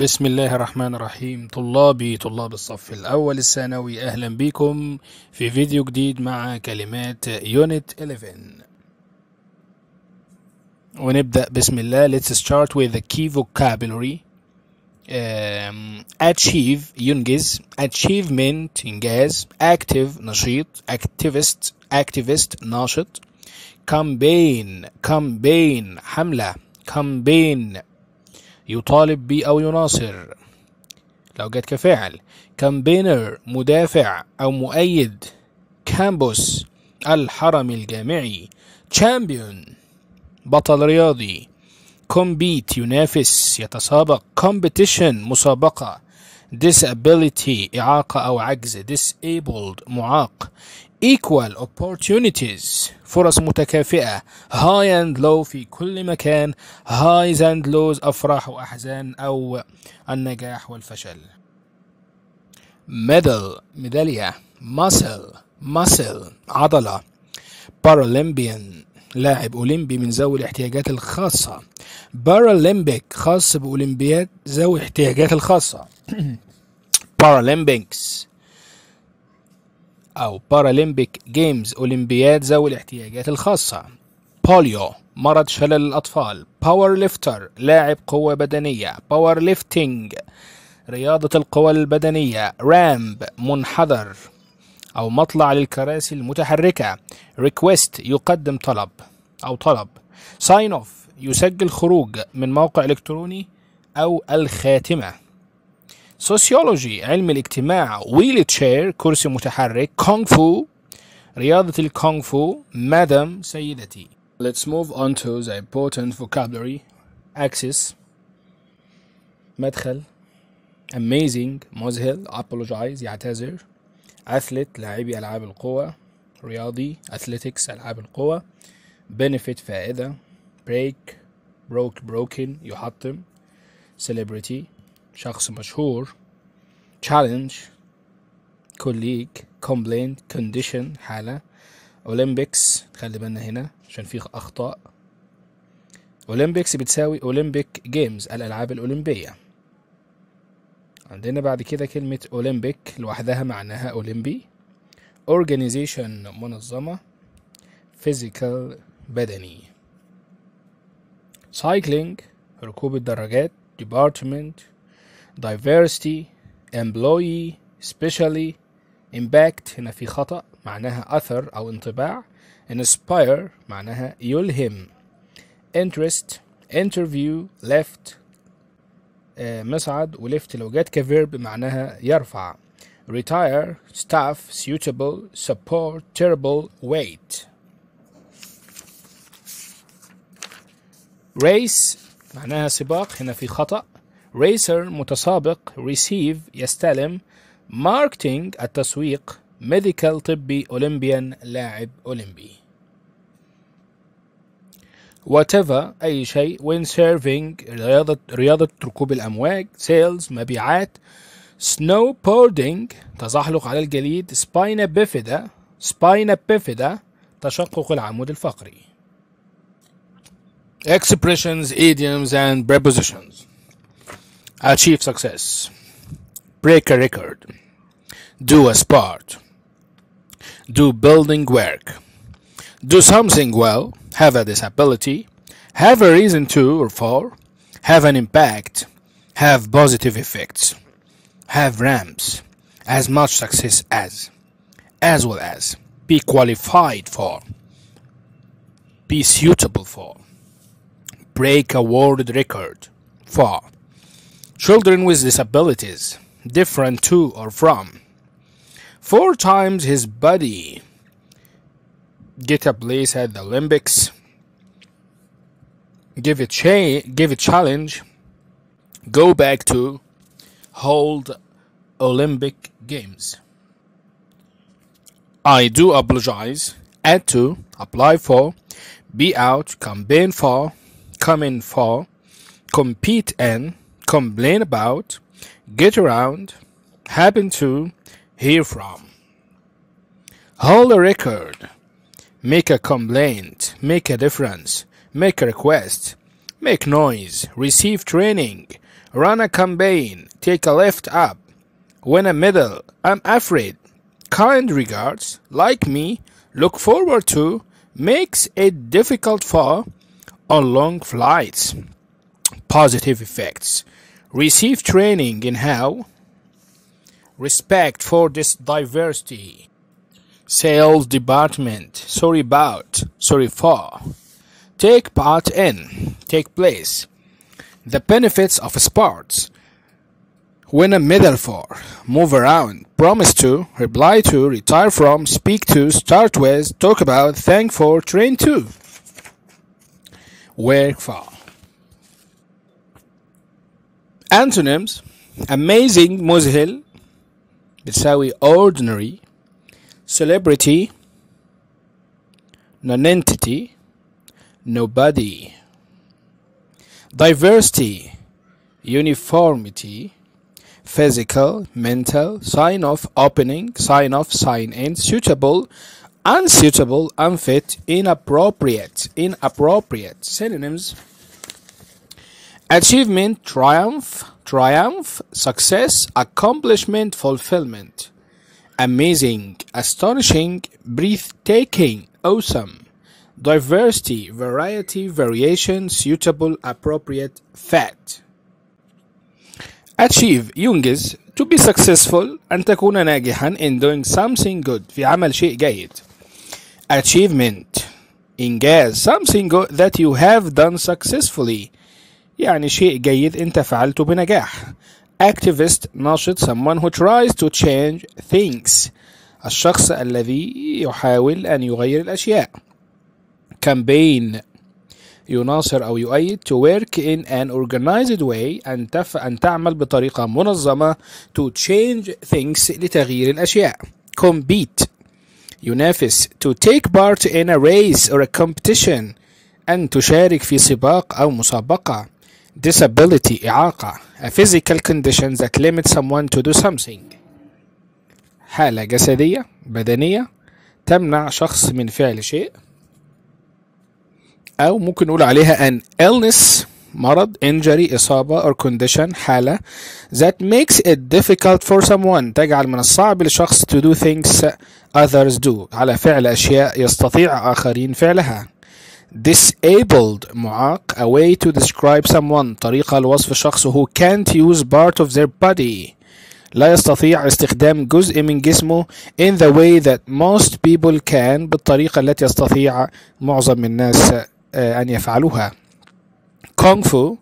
بسم الله الرحمن الرحيم طلابي طلاب الصف الأول الثانوي أهلا بكم في فيديو جديد مع كلمات Unit 11 ونبدأ بسم الله Let's start with the key vocabulary um, Achieve ينجز Achievement إنجاز Active نشيط Activist Activist ناشط Campaign Campaign حملة Campaign يطالب بي أو يناصر لو جت كفاعل كامبينر مدافع أو مؤيد كامبوس الحرم الجامعي تشامبيون بطل رياضي كومبيت ينافس يتسابق كومبيتيشن مسابقة disability إعاقة أو عجز disabled معاق equal opportunities فرص متكافئة high and low في كل مكان highs and lows أفراح وأحزان أو النجاح والفشل medal ميدالية muscle muscle عضلة paralympian لاعب أولمبي من ذوي الاحتياجات الخاصة paralympic خاص بأولمبياد ذوي الاحتياجات الخاصة paralympics أو بارالمبيك جيمز أولمبياد ذوي الاحتياجات الخاصة بوليو مرض شلل الأطفال باور ليفتر لاعب قوة بدنية باور ليفتنج رياضة القوى البدنية رامب منحدر أو مطلع للكراسي المتحركة ريكويست يقدم طلب أو طلب ساين أوف يسجل خروج من موقع إلكتروني أو الخاتمة سوسيولوجي علم الاجتماع ويل تشير كرسي متحرك كونغ فو رياضة الكونغ فو مدام سيدتي Let's move on to the important vocabulary access مدخل amazing مذهل apologize يعتذر athlete لاعبي ألعاب القوة رياضي athletics ألعاب القوة benefit فائدة break broke broken يحطم celebrity شخص مشهور challenge colleague complaint condition حالة Olympics خلي بالنا هنا عشان في اخطاء Olympics بتساوي Olympic جيمز الالعاب الاولمبية عندنا بعد كده كلمة Olympic لوحدها معناها اولمبي organization منظمة physical بدني cycling ركوب الدراجات department diversity employee specially impact هنا في خطأ معناها أثر أو انطباع inspire معناها يلهم interest interview left مصعد ولفت لو جت كفيرب معناها يرفع retire staff suitable support terrible wait race معناها سباق هنا في خطأ ريسر متسابق ريسيف يستلم ماركتينج التسويق ميديكال طبي أولمبيان لاعب أولمبي whatever أي شيء when serving رياضة رياضة ركوب الأمواج sales مبيعات snowboarding تزحلق على الجليد spina bifida spina bifida تشقق العمود الفقري expressions idioms and prepositions achieve success, break a record, do a sport, do building work, do something well, have a disability, have a reason to or for, have an impact, have positive effects, have ramps, as much success as, as well as, be qualified for, be suitable for, break a world record for, children with disabilities, different to or from. Four times his body. Get a place at the Olympics. Give a, cha- give a challenge. Go back to hold Olympic Games. I do apologize. Add to, apply for, be out, campaign for, come in for, compete and complain about, get around, happen to, hear from. Hold a record, make a complaint, make a difference, make a request, make noise, receive training, run a campaign, take a left up, win a medal, I'm afraid. Kind regards, like me, look forward to, makes it difficult for, on long flights. Positive effects receive training in how respect for this diversity sales department sorry about sorry for take part in take place the benefits of sports win a medal for move around promise to reply to retire from speak to start with talk about thank for train to work for Antonyms Amazing Mozhil, Bitsawi Ordinary, Celebrity, Nonentity, Nobody, Diversity, Uniformity, Physical, Mental, Sign off, Opening, Sign off, Sign in, Suitable, Unsuitable, Unfit, Inappropriate, Inappropriate, Synonyms Achievement, triumph, triumph, success, accomplishment, fulfillment. Amazing, astonishing, breathtaking, awesome. Diversity, variety, variation, suitable, appropriate, fat. Achieve ينجز to be successful أن تكون ناجحا in doing something good في عمل شيء جيد achievement إنجاز something good that you have done successfully يعني شيء جيد أنت فعلته بنجاح activist ناشط someone who tries to change things الشخص الذي يحاول أن يغير الأشياء campaign يناصر أو يؤيد to work in an organized way أن, تف... أن تعمل بطريقة منظمة to change things لتغيير الأشياء compete ينافس to take part in a race or a competition أن تشارك في سباق أو مسابقة disability إعاقة a physical condition that limits someone to do something حالة جسدية بدنية تمنع شخص من فعل شيء أو ممكن نقول عليها an illness مرض injury إصابة or condition حالة that makes it difficult for someone تجعل من الصعب لشخص to do things others do على فعل أشياء يستطيع آخرين فعلها disabled معاق a way to describe someone طريقة لوصف شخص who can't use part of their body لا يستطيع استخدام جزء من جسمه in the way that most people can بالطريقة التي يستطيع معظم الناس أن يفعلوها Kung Fu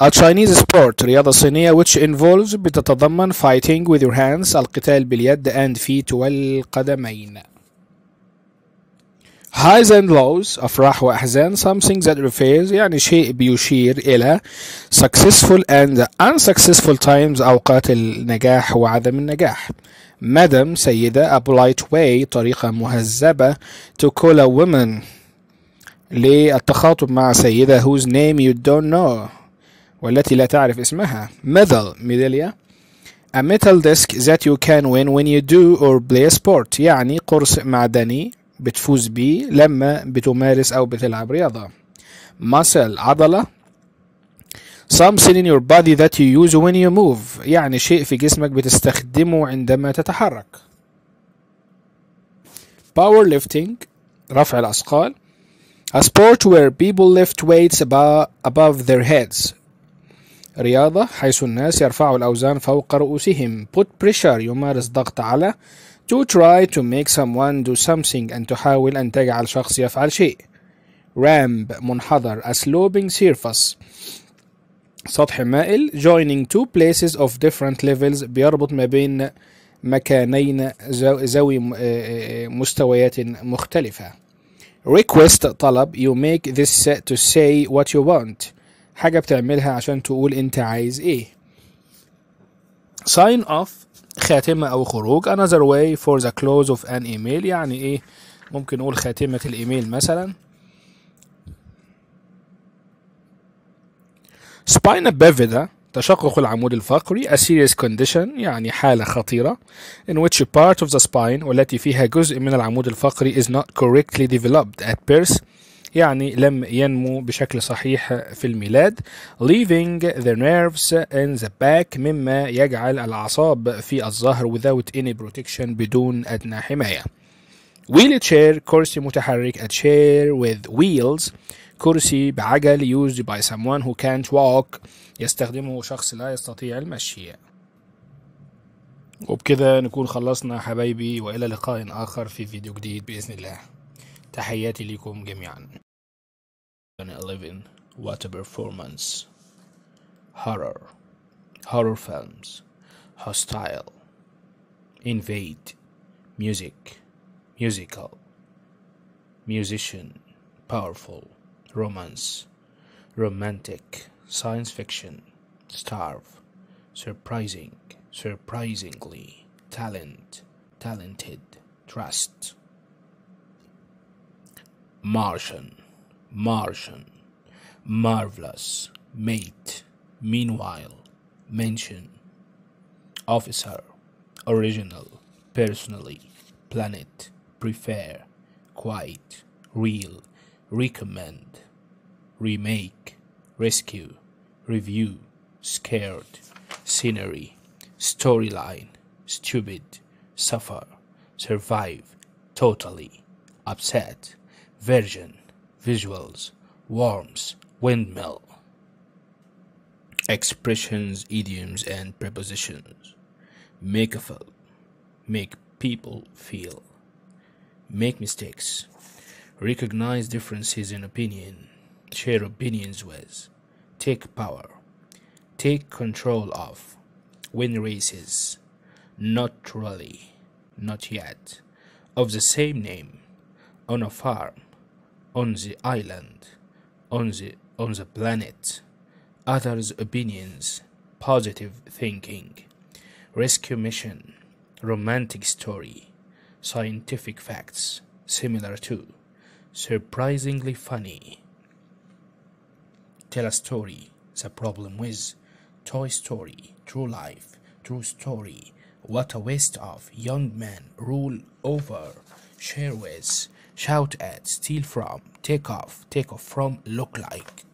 A Chinese sport رياضة صينية which involves بتتضمن fighting with your hands القتال باليد and feet والقدمين highs and lows أفراح وأحزان something that refers يعني شيء بيشير إلى successful and unsuccessful times أوقات النجاح وعدم النجاح مدام سيدة a polite way طريقة مهذبة to call a woman للتخاطب مع سيدة whose name you don't know والتي لا تعرف اسمها medal ميدالية a metal disc that you can win when you do or play a sport يعني قرص معدني بتفوز بيه لما بتمارس أو بتلعب رياضة muscle عضلة something in your body that you use when you move يعني شيء في جسمك بتستخدمه عندما تتحرك power lifting رفع الأثقال a sport where people lift weights above their heads رياضة حيث الناس يرفعوا الأوزان فوق رؤوسهم put pressure يمارس ضغط على To try to make someone do something أن تحاول أن تجعل شخص يفعل شيء ramp منحدر a sloping surface سطح مائل joining two places of different levels بيربط ما بين مكانين ذوي مستويات مختلفة request طلب you make this to say what you want حاجة بتعملها عشان تقول انت عايز ايه sign off خاتمة أو خروج another way for the close of an email يعني إيه ممكن نقول خاتمة الإيميل مثلا spina bifida تشقق العمود الفقري a serious condition يعني حالة خطيرة in which part of the spine والتي فيها جزء من العمود الفقري is not correctly developed at birth يعني لم ينمو بشكل صحيح في الميلاد leaving the nerves in the back مما يجعل الأعصاب في الظهر without any protection بدون أدنى حماية wheelchair كرسي متحرك a chair with wheels كرسي بعجل used by someone who can't walk يستخدمه شخص لا يستطيع المشي وبكده نكون خلصنا حبايبي وإلى لقاء آخر في فيديو جديد بإذن الله تحياتي لكم جميعا 2011 What a performance! Horror, horror films, hostile, invade, music, musical, musician, powerful, romance, romantic, science fiction, starve, surprising, surprisingly, talent, talented, trust. Martian Martian, marvelous, mate, meanwhile, mention, officer, original, personally, planet, prefer, quite, real, recommend, remake, rescue, review, scared, scenery, storyline, stupid, suffer, survive, totally, upset, version, Visuals warmth, Windmill Expressions, idioms, and prepositions Make a feel, make people feel Make mistakes Recognize differences in opinion Share opinions with Take power Take control of Win races Not really Not yet Of the same name On a farm on the island, on the, on the planet, others' opinions, positive thinking, rescue mission, romantic story, scientific facts, similar to, surprisingly funny. Tell a story, the problem with Toy Story, True Life, True Story, What a Waste of Young Men, Rule Over, Share With, shout at, steal from, take off, take off from, look like.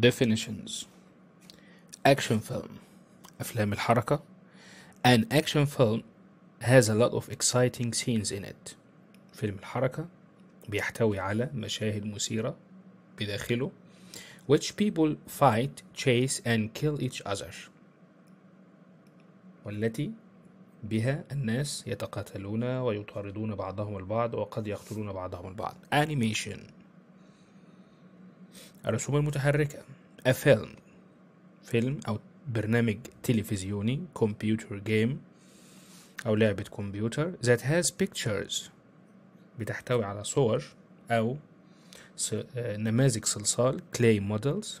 Definitions Action film أفلام الحركة An action film has a lot of exciting scenes in it Film الحركة بيحتوي على مشاهد مثيرة بداخله which people fight, chase and kill each other والتي بها الناس يتقاتلون ويطاردون بعضهم البعض وقد يقتلون بعضهم البعض أنيميشن الرسوم المتحركة A film فيلم أو برنامج تلفزيوني كمبيوتر جيم أو لعبة كمبيوتر that has pictures بتحتوي على صور أو آه، نماذج صلصال clay models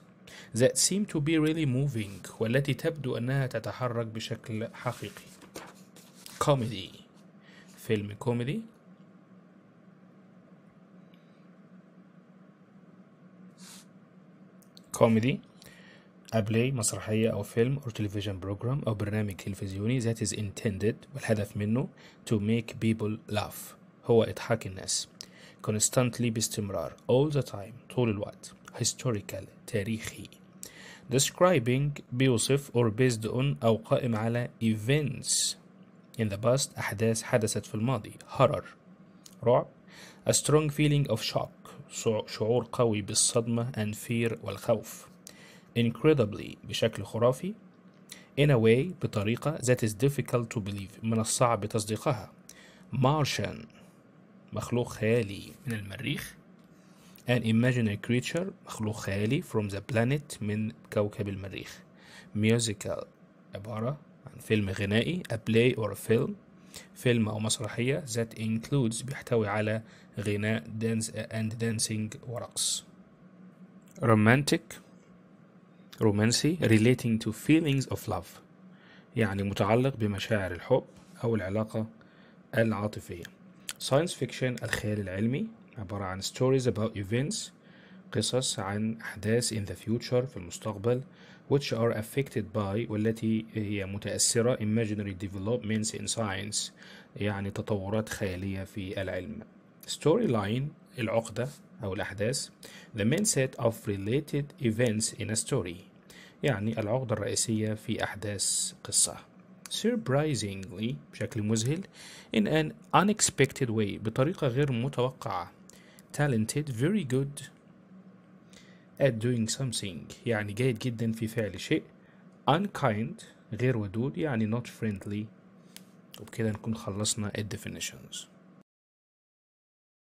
that seem to be really moving والتي تبدو أنها تتحرك بشكل حقيقي comedy فيلم كوميدي كوميدي play مسرحية أو فيلم أو تلفزيون بروجرام أو برنامج تلفزيوني that is intended والهدف منه to make people laugh هو إضحاك الناس constantly باستمرار all the time طول الوقت historical تاريخي describing بيوصف or based on أو قائم على events in the past أحداث حدثت في الماضي horror رعب a strong feeling of shock شعور قوي بالصدمة and fear والخوف incredibly بشكل خرافي in a way بطريقة that is difficult to believe من الصعب تصديقها Martian مخلوق خيالي من المريخ an imaginary creature مخلوق خيالي from the planet من كوكب المريخ musical عبارة عن فيلم غنائي a play or a film فيلم أو مسرحية that includes بيحتوي على غناء dance and dancing ورقص romantic رومانسي relating to feelings of love يعني متعلق بمشاعر الحب أو العلاقة العاطفية science fiction الخيال العلمي عبارة عن stories about events قصص عن أحداث in the future في المستقبل which are affected by والتي هي متأثرة imaginary developments in science يعني تطورات خيالية في العلم storyline العقدة أو الأحداث the main set of related events in a story يعني العقدة الرئيسية في أحداث قصة surprisingly بشكل مذهل in an unexpected way بطريقة غير متوقعة talented very good at doing something يعني جيد جدا في فعل شيء unkind غير ودود يعني not friendly وبكده نكون خلصنا ال definitions